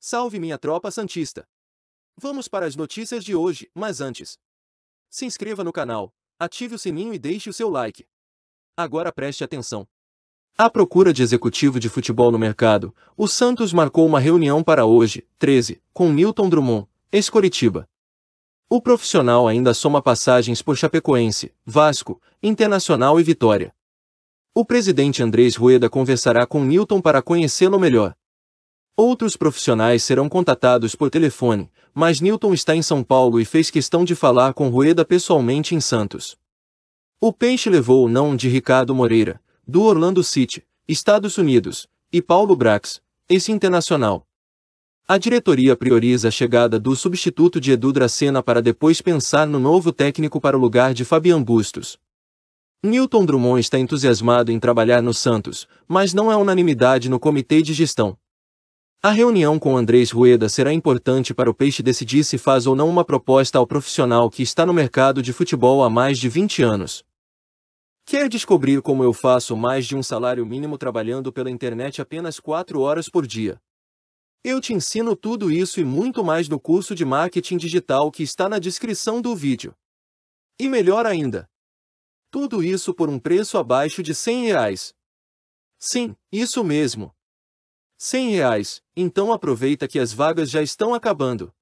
Salve minha tropa santista! Vamos para as notícias de hoje, mas antes. Se inscreva no canal, ative o sininho e deixe o seu like. Agora preste atenção. À procura de executivo de futebol no mercado, o Santos marcou uma reunião para hoje, 13, com Milton Drummond, ex-Coritiba. O profissional ainda soma passagens por Chapecoense, Vasco, Internacional e Vitória. O presidente Andrés Rueda conversará com Newton para conhecê-lo melhor. Outros profissionais serão contatados por telefone, mas Newton está em São Paulo e fez questão de falar com Rueda pessoalmente em Santos. O peixe levou o não de Ricardo Moreira, do Orlando City, Estados Unidos, e Paulo Brax, esse internacional. A diretoria prioriza a chegada do substituto de Edu Dracena para depois pensar no novo técnico para o lugar de Fabian Bustos. Newton Drummond está entusiasmado em trabalhar no Santos, mas não é unanimidade no comitê de gestão. A reunião com Andrés Rueda será importante para o Peixe decidir se faz ou não uma proposta ao profissional que está no mercado de futebol há mais de 20 anos. Quer descobrir como eu faço mais de um salário mínimo trabalhando pela internet apenas 4 horas por dia? Eu te ensino tudo isso e muito mais no curso de marketing digital que está na descrição do vídeo. E melhor ainda, tudo isso por um preço abaixo de 100 reais. Sim, isso mesmo. 100 reais, então aproveita que as vagas já estão acabando.